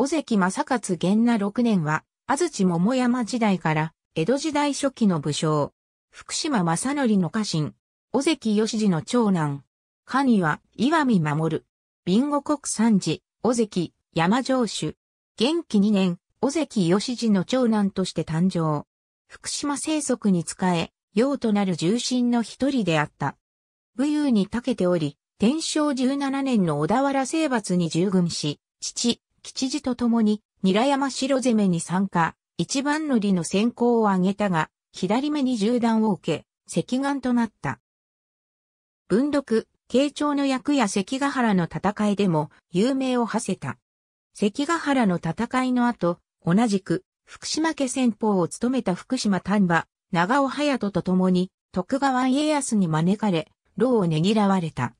尾関正勝元那6年は、安土桃山時代から江戸時代初期の武将、福島正則の家臣、尾関義次の長男、神は岩見守、ビンゴ国三次、尾関、山城主、元気2年、尾関義次の長男として誕生。福島生息に仕え、用となる重臣の一人であった。武勇に長けており、天正17年の小田原征伐に従軍し、父、吉次と共に、韮山城攻めに参加、一番乗りの先行を挙げたが、左目に銃弾を受け、赤眼となった。文禄、慶長の役や関ヶ原の戦いでも、有名を馳せた。関ヶ原の戦いの後、同じく、福島家先方を務めた福島丹波、長尾隼人と共に、徳川家康に招かれ、牢をねぎらわれた。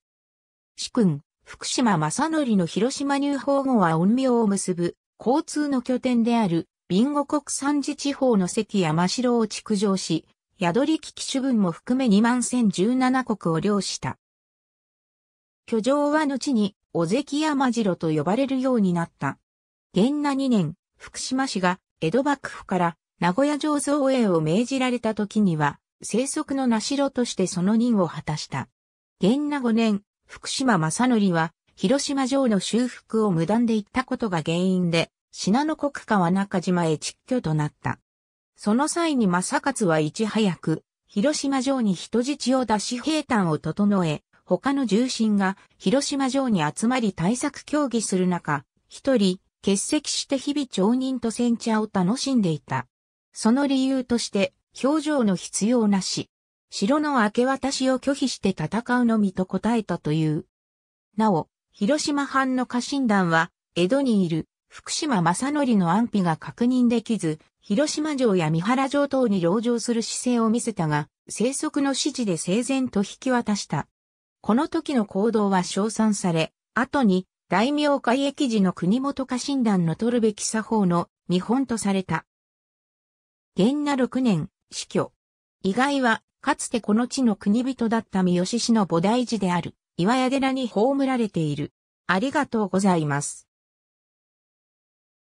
主君、福島正則の広島入法後は恩名を結ぶ交通の拠点であるビンゴ国三次地方の関山城を築城し、宿り機機種分も含め2万1017国を領した。居城は後に、お関山城と呼ばれるようになった。元那2年、福島市が江戸幕府から名古屋城造営を命じられた時には、生息の名城としてその任を果たした。元那5年、福島正則は、広島城の修復を無断で行ったことが原因で、信濃国家は中島へ蟄居となった。その際に正勝はいち早く、広島城に人質を出し兵隊を整え、他の重臣が広島城に集まり対策協議する中、一人欠席して日々町人と煎茶を楽しんでいた。その理由として、表情の必要なし、城の明け渡しを拒否して戦うのみと答えたという。なお、広島藩の家臣団は、江戸にいる福島正則の安否が確認できず、広島城や三原城等に籠城する姿勢を見せたが、生息の指示で整然と引き渡した。この時の行動は称賛され、後に大名会役時の国元家臣団の取るべき作法の見本とされた。元那6年、死去。意外はかつてこの地の国人だった三好氏の菩提寺である岩屋寺に葬られている。ありがとうございます。